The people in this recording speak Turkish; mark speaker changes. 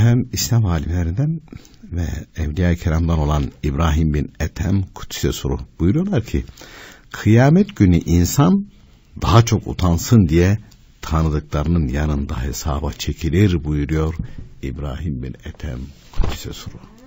Speaker 1: hem İslam alimlerinden ve Evliya-i Keram'dan olan İbrahim bin Ethem Kudüs'e soru buyuruyorlar ki kıyamet günü insan daha çok utansın diye tanıdıklarının yanında hesaba çekilir buyuruyor İbrahim bin Ethem Kudüs'e soru.